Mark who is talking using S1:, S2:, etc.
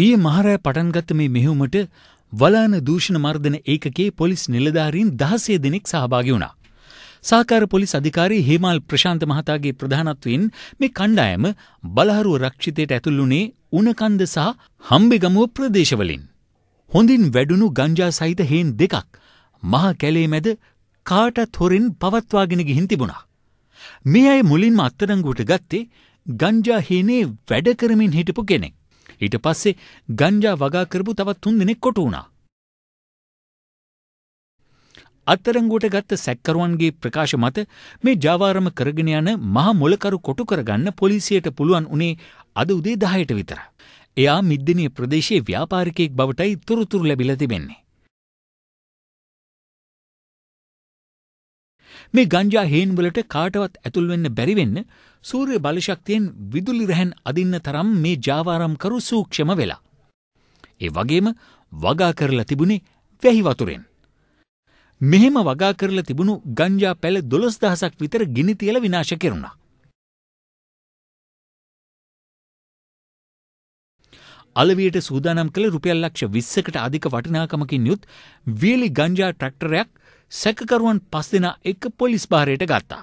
S1: ඊයේ මහරෑ පටන්ගත්ත මේ මෙහෙවුමට වලාන දූෂණ මර්ධන ඒකකේ පොලිස් නිලධාරීන් දහසේ දෙනෙක් සහභාගි වුණා. සාකාර පොලිස් අධිකාරී හේමල් ප්‍රශාන්ත මහතාගේ ප්‍රධානත්වයෙන් මේ කණ්ඩායම බලහරුව රක්ෂිතයට ඇතුළුනේ උණකන්ද සහ හම්බෙගමුව ප්‍රදේශවලින්. හොඳින් වැඩුණු ගංජා සහිත හේන් දෙකක් මහ කැලේ මැද කාටත් හොරින් පවත්වාගෙන ගිහින් තිබුණා. මේ අය මුලින්ම අත්තරංගුවට ගත්තේ ගංජා හේනේ වැඩ කරමින් හිටපු කෙනෙක්. ඊට පස්සේ ගංජා වගා කරපු තවත් තුන් දෙනෙක් කොටු වුණා. අත්තරංගුවට ගත්ත සැක්කරුවන්ගේ ප්‍රකාශ මත මේ ජාවාරම කරගෙන යන මහ මොලකරු කොටු කරගන්න පොලිසියට පුළුවන් උනේ අද උදේ 10ට විතර. එයා මිද්දිනිය ප්‍රදේශයේ ව්‍යාපාරිකයෙක් බවටයි තොරතුරු
S2: ලැබිලා තිබෙන්නේ. මේ
S1: ගංජා හේන් වලට කාටවත් ඇතුල් වෙන්න බැරි වෙන්න සූර්ය බලශක්තියෙන් විදුලි රැහන් අදින්න තරම් මේ ජාවාරම් කරු සූක්ෂම වෙලා. ඒ වගේම වගා කරලා තිබුණේ වැහි වතුරෙන්. මෙහෙම වගා කරලා තිබුණු ගංජා පැල 12000ක් විතර ගිනි තියලා විනාශ කෙරුණා. අලවියට සූදානම් කළ රුපියල් ලක්ෂ 20කට අධික වටිනාකමකින් යුත් වීලි ගංජා ට්‍රැක්ටරයක් සැකකරුවන් පස් දෙනා එක පොලිස් භාරයට ගත්තා.